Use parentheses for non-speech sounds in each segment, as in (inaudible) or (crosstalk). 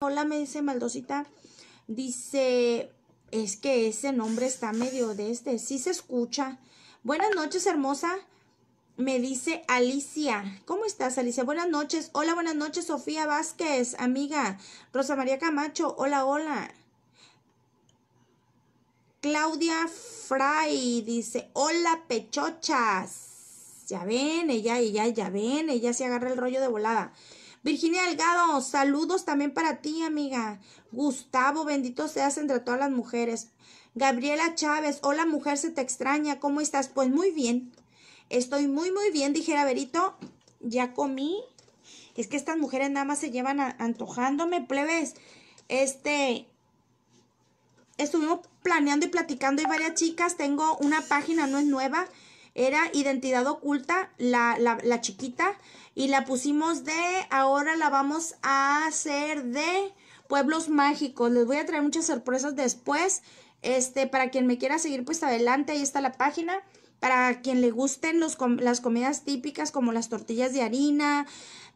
Hola, me dice Maldosita. Dice, es que ese nombre está medio de este. Sí se escucha. Buenas noches, hermosa. Me dice Alicia. ¿Cómo estás, Alicia? Buenas noches. Hola, buenas noches, Sofía Vázquez, amiga. Rosa María Camacho. Hola, hola. Claudia Fray dice, hola, pechochas. Ya ven, ella, ella, ya ven, ella se agarra el rollo de volada. Virginia Delgado, saludos también para ti, amiga. Gustavo, bendito seas entre todas las mujeres. Gabriela Chávez, hola mujer, se te extraña, ¿cómo estás? Pues muy bien. Estoy muy, muy bien, dijera Berito. Ya comí. Es que estas mujeres nada más se llevan antojándome, plebes. Este, estuvimos planeando y platicando y varias chicas. Tengo una página, no es nueva, era identidad oculta, la, la, la chiquita. Y la pusimos de, ahora la vamos a hacer de pueblos mágicos. Les voy a traer muchas sorpresas después. Este, para quien me quiera seguir, pues adelante, ahí está la página. Para quien le gusten las comidas típicas como las tortillas de harina,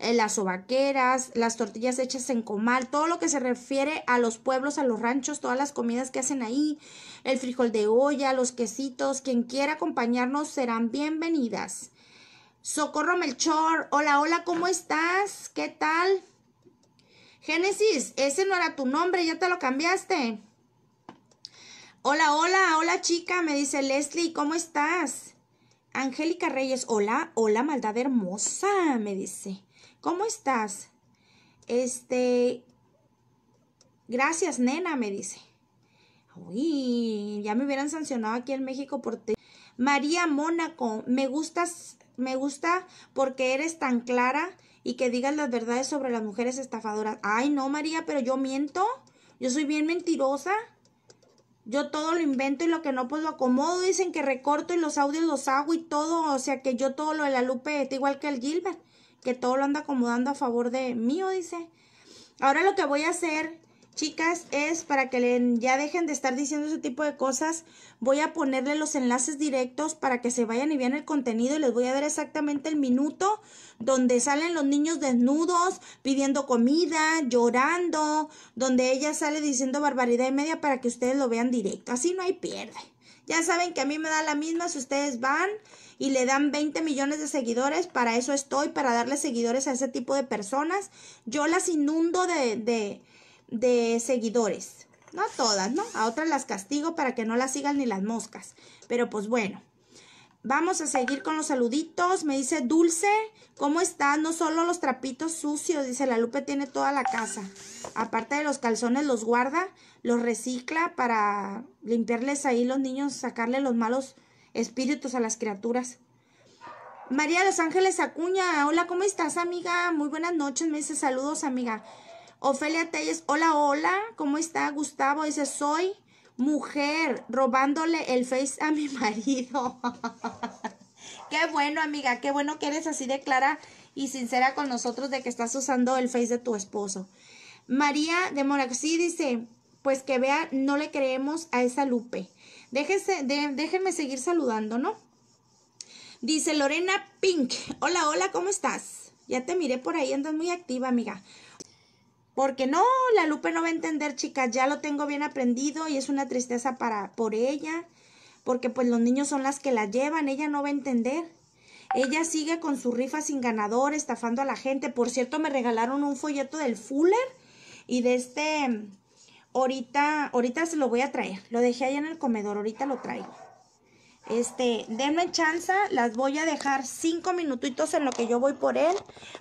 eh, las sobaqueras, las tortillas hechas en comal, todo lo que se refiere a los pueblos, a los ranchos, todas las comidas que hacen ahí, el frijol de olla, los quesitos, quien quiera acompañarnos serán bienvenidas. Socorro Melchor, hola, hola, ¿cómo estás? ¿Qué tal? Génesis, ese no era tu nombre, ya te lo cambiaste. Hola, hola, hola chica, me dice Leslie, ¿cómo estás? Angélica Reyes, hola, hola, maldad hermosa, me dice. ¿Cómo estás? Este, gracias, nena, me dice. Uy, ya me hubieran sancionado aquí en México por María Mónaco, me gustas, me gusta porque eres tan clara y que digas las verdades sobre las mujeres estafadoras. Ay, no, María, pero yo miento. Yo soy bien mentirosa. Yo todo lo invento y lo que no pues lo acomodo, dicen que recorto y los audios los hago y todo, o sea que yo todo lo de la Lupe está igual que el Gilbert, que todo lo anda acomodando a favor de mío, dice. Ahora lo que voy a hacer chicas, es para que ya dejen de estar diciendo ese tipo de cosas. Voy a ponerle los enlaces directos para que se vayan y vean el contenido. Y les voy a dar exactamente el minuto donde salen los niños desnudos, pidiendo comida, llorando, donde ella sale diciendo barbaridad y media para que ustedes lo vean directo. Así no hay pierde. Ya saben que a mí me da la misma si ustedes van y le dan 20 millones de seguidores. Para eso estoy, para darle seguidores a ese tipo de personas. Yo las inundo de de seguidores. No a todas, ¿no? A otras las castigo para que no las sigan ni las moscas. Pero pues bueno. Vamos a seguir con los saluditos. Me dice Dulce, ¿cómo estás? No solo los trapitos sucios, dice la Lupe tiene toda la casa. Aparte de los calzones, los guarda, los recicla para limpiarles ahí los niños, sacarle los malos espíritus a las criaturas. María los Ángeles Acuña, hola, ¿cómo estás, amiga? Muy buenas noches, me dice saludos, amiga. Ofelia Telles, hola, hola, ¿cómo está Gustavo? Dice, soy mujer robándole el face a mi (laughs) marido. qué bueno, amiga, qué bueno que eres así de clara y sincera con nosotros de que estás usando el face de tu esposo. María de Morax, dice, pues que vea, no le creemos a esa Lupe. Déjese, déjenme seguir saludando, ¿no? Dice Lorena Pink, hola, hola, ¿cómo estás? Ya te miré por ahí, andas muy activa, amiga. Porque no, la Lupe no va a entender, chicas, ya lo tengo bien aprendido y es una tristeza para por ella, porque pues los niños son las que la llevan, ella no va a entender. Ella sigue con su rifa sin ganador, estafando a la gente. Por cierto, me regalaron un folleto del Fuller y de este ahorita ahorita se lo voy a traer. Lo dejé allá en el comedor, ahorita lo traigo. Este, denme chanza. las voy a dejar cinco minutitos en lo que yo voy por él.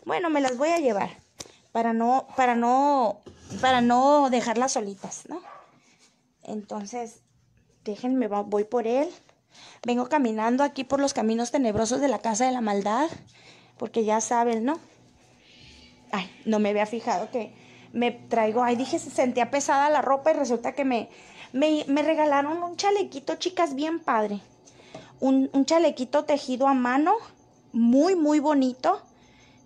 Bueno, me las voy a llevar para no, para no, para no dejarlas solitas, ¿no? Entonces, déjenme, voy por él. Vengo caminando aquí por los caminos tenebrosos de la casa de la maldad, porque ya saben, ¿no? Ay, no me había fijado que me traigo, ay, dije, se sentía pesada la ropa y resulta que me, me, regalaron un chalequito, chicas, bien padre. un chalequito tejido a mano, muy, muy bonito,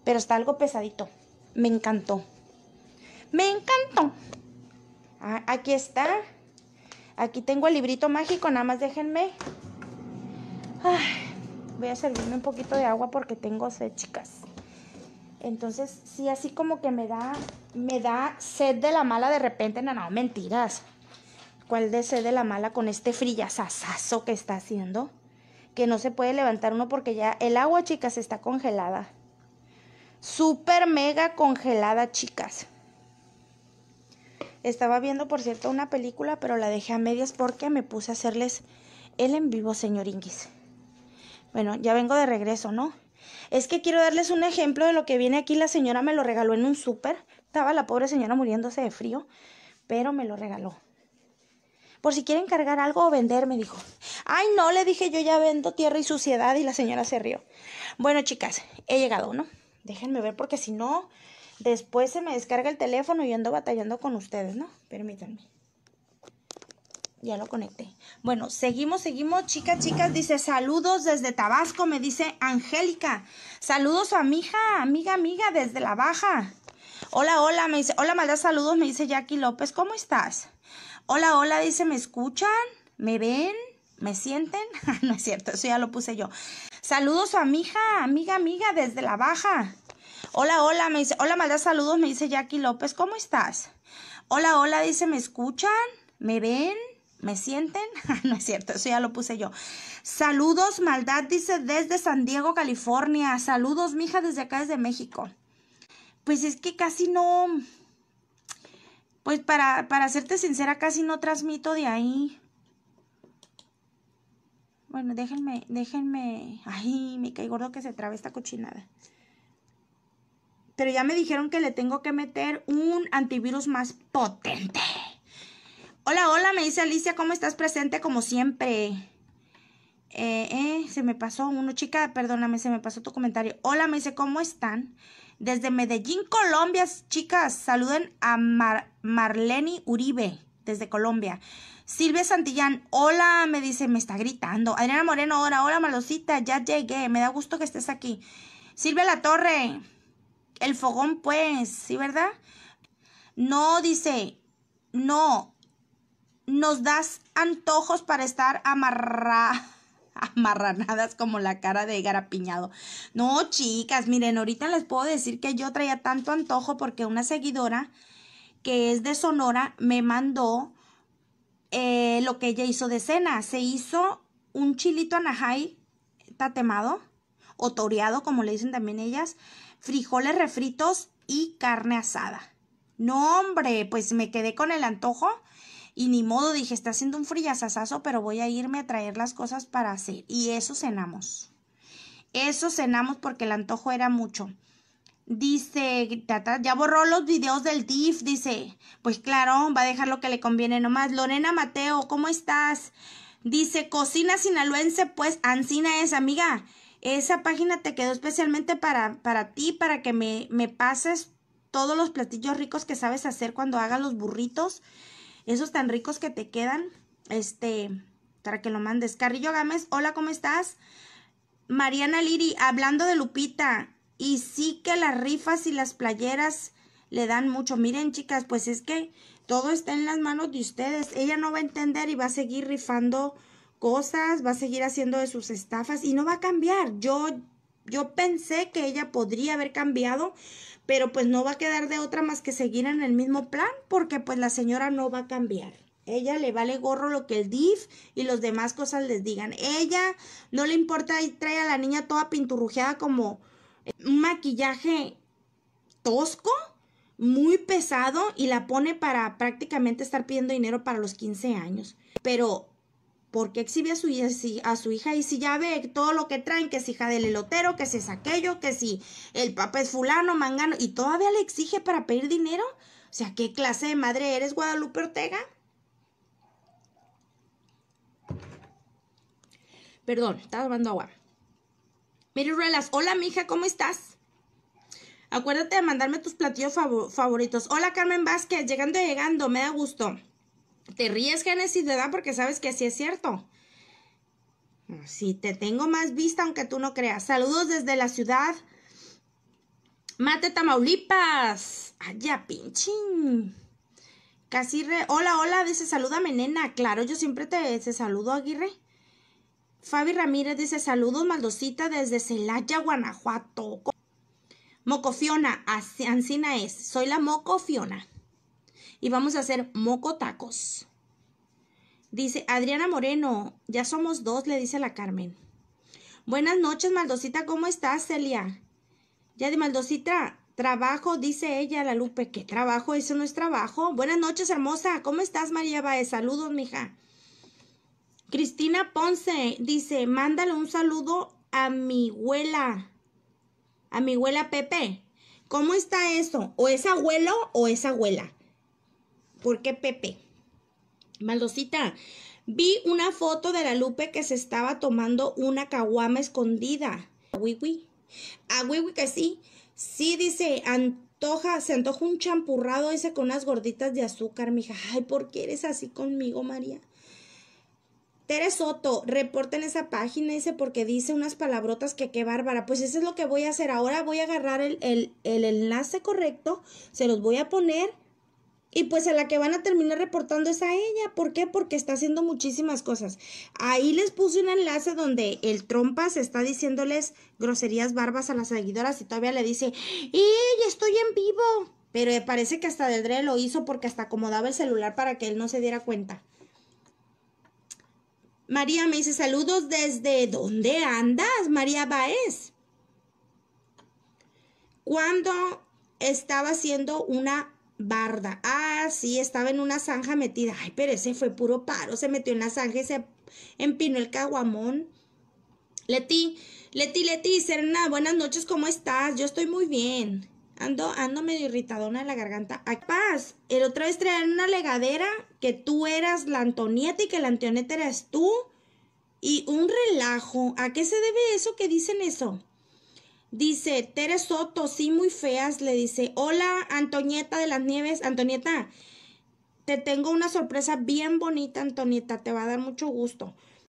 pero está algo pesadito me encantó. Me encantó. Ah, aquí está. Aquí tengo el librito mágico, nada más déjenme. voy a servirme un poquito de agua porque tengo sed, chicas. Entonces, sí, así como que me da, me da sed de la mala de repente. No, no, mentiras. ¿Cuál de sed de la mala con este frillazazazo que está haciendo? Que no se puede levantar uno porque ya el agua, chicas, está congelada. Super mega congelada, chicas. Estaba viendo, por cierto, una película, pero la dejé a medias porque me puse a hacerles el en vivo, señor Inguis. Bueno, ya vengo de regreso, ¿no? Es que quiero darles un ejemplo de lo que viene aquí. La señora me lo regaló en un súper. Estaba la pobre señora muriéndose de frío, pero me lo regaló. Por si quieren cargar algo o vender, me dijo. Ay, no, le dije, yo ya vendo tierra y suciedad y la señora se rió. Bueno, chicas, he llegado, ¿no? Déjenme ver porque si no, después se me descarga el teléfono y ando batallando con ustedes, ¿no? Permítanme. Ya lo conecté. Bueno, seguimos, seguimos. Chicas, chicas, dice saludos desde Tabasco, me dice Angélica. Saludos a mi hija, amiga, amiga, desde la baja. Hola, hola, me dice, hola, maldad, saludos, me dice Jackie López, ¿cómo estás? Hola, hola, dice, ¿me escuchan? ¿Me ven? ¿Me sienten? (laughs) no es cierto, eso ya lo puse yo. Saludos a mi hija, amiga, amiga, desde la baja. Hola, hola, me dice, hola, maldad, saludos, me dice Jackie López, ¿cómo estás? Hola, hola, dice, ¿me escuchan? ¿Me ven? ¿Me sienten? (laughs) no es cierto, eso ya lo puse yo. Saludos, maldad, dice, desde San Diego, California. Saludos, mija, desde acá, desde México. Pues es que casi no, pues para, para serte sincera, casi no transmito de ahí. Bueno, déjenme, déjenme. Ay, me cae gordo que se trabe esta cochinada. Pero ya me dijeron que le tengo que meter un antivirus más potente. Hola, hola, me dice Alicia, ¿cómo estás presente como siempre? Eh, eh, se me pasó uno, chica, perdóname, se me pasó tu comentario. Hola, me dice, ¿cómo están? Desde Medellín, Colombia, chicas, saluden a Mar Marlene Uribe desde Colombia. Silvia Santillán, hola, me dice, me está gritando. Adriana Moreno, hola, hola, Malosita, ya llegué, me da gusto que estés aquí. Silvia La Torre, el fogón, pues, ¿sí, verdad? No, dice, no, nos das antojos para estar amarra... (laughs) amarranadas como la cara de garapiñado. No, chicas, miren, ahorita les puedo decir que yo traía tanto antojo porque una seguidora que es de Sonora, me mandó eh, lo que ella hizo de cena. Se hizo un chilito anahai tatemado o toreado, como le dicen también ellas, frijoles refritos y carne asada. No, hombre, pues me quedé con el antojo y ni modo dije, está haciendo un frillazazazo, pero voy a irme a traer las cosas para hacer. Y eso cenamos. Eso cenamos porque el antojo era mucho. Dice, ya borró los videos del TIF, dice. Pues claro, va a dejar lo que le conviene nomás. Lorena Mateo, ¿cómo estás? Dice, cocina sinaloense, pues Ancina es, amiga. Esa página te quedó especialmente para, para ti, para que me, me pases todos los platillos ricos que sabes hacer cuando hagas los burritos. Esos tan ricos que te quedan. Este, para que lo mandes. Carrillo Gámez, hola, ¿cómo estás? Mariana Liri, hablando de Lupita, y sí que las rifas y las playeras le dan mucho. Miren, chicas, pues es que todo está en las manos de ustedes. Ella no va a entender y va a seguir rifando cosas, va a seguir haciendo de sus estafas y no va a cambiar. Yo, yo pensé que ella podría haber cambiado, pero pues no va a quedar de otra más que seguir en el mismo plan, porque pues la señora no va a cambiar. Ella le vale gorro lo que el DIF y los demás cosas les digan. Ella no le importa y trae a la niña toda pinturrujeada como, un maquillaje tosco, muy pesado y la pone para prácticamente estar pidiendo dinero para los 15 años. Pero, ¿por qué exhibe a su, hija, a Y si ya ve todo lo que traen, que es hija del elotero, que si es aquello, que si el papá es fulano, mangano, y todavía le exige para pedir dinero. O sea, ¿qué clase de madre eres, Guadalupe Ortega? Perdón, estaba tomando agua. Mary Ruelas, hola mija, ¿cómo estás? Acuérdate de mandarme tus platillos favoritos. Hola Carmen Vázquez, llegando, llegando, me da gusto. Te ríes, Génesis, ¿verdad? Porque sabes que así es cierto. Sí, te tengo más vista, aunque tú no creas. Saludos desde la ciudad. Mate Tamaulipas. Allá, pinchín. Casi re... Hola, hola, dice, salúdame, nena. Claro, yo siempre te, te saludo, Aguirre. Fabi Ramírez dice, saludos, Maldosita, desde Celaya, Guanajuato. Mocofiona, Ancina es. Soy la Mocofiona. Y vamos a hacer moco tacos. Dice Adriana Moreno, ya somos dos, le dice la Carmen. Buenas noches, Maldosita, ¿cómo estás, Celia? Ya de Maldosita, trabajo, dice ella, la Lupe, ¿qué trabajo? Eso no es trabajo. Buenas noches, hermosa, ¿cómo estás, María Baez? Saludos, mija. Cristina Ponce dice, mándale un saludo a mi abuela, a mi abuela Pepe. ¿Cómo está eso? ¿O es abuelo o es abuela? ¿Por qué Pepe? Maldosita, vi una foto de la Lupe que se estaba tomando una caguama escondida. A Wiwi. A que sí. Sí, dice, antoja, se antoja un champurrado ese con unas gorditas de azúcar, mija. Ay, ¿por qué eres así conmigo, María? Tere Soto, reporten esa página, dice, porque dice unas palabrotas que qué bárbara. Pues eso es lo que voy a hacer. Ahora voy a agarrar el, el, el enlace correcto, se los voy a poner. Y pues a la que van a terminar reportando es a ella. ¿Por qué? Porque está haciendo muchísimas cosas. Ahí les puse un enlace donde el trompas está diciéndoles groserías barbas a las seguidoras y todavía le dice, ya estoy en vivo! Pero parece que hasta Del lo hizo porque hasta acomodaba el celular para que él no se diera cuenta. María me dice saludos desde ¿dónde andas, María Baez? Cuando estaba haciendo una barda. Ah, sí, estaba en una zanja metida. Ay, pero ese fue puro paro. Se metió en la zanja y se empinó el caguamón. Leti, Leti, Leti, Serena, buenas noches, ¿cómo estás? Yo estoy muy bien. Ando, ando medio irritadona de la garganta. Ay, paz, el otra vez traer una legadera que tú eras la Antonieta y que la Antonieta eras tú. Y un relajo. ¿A qué se debe eso que dicen eso? Dice, Tere Soto, sí, muy feas, le dice, hola Antonieta de las Nieves, Antonieta, te tengo una sorpresa bien bonita, Antonieta, te va a dar mucho gusto.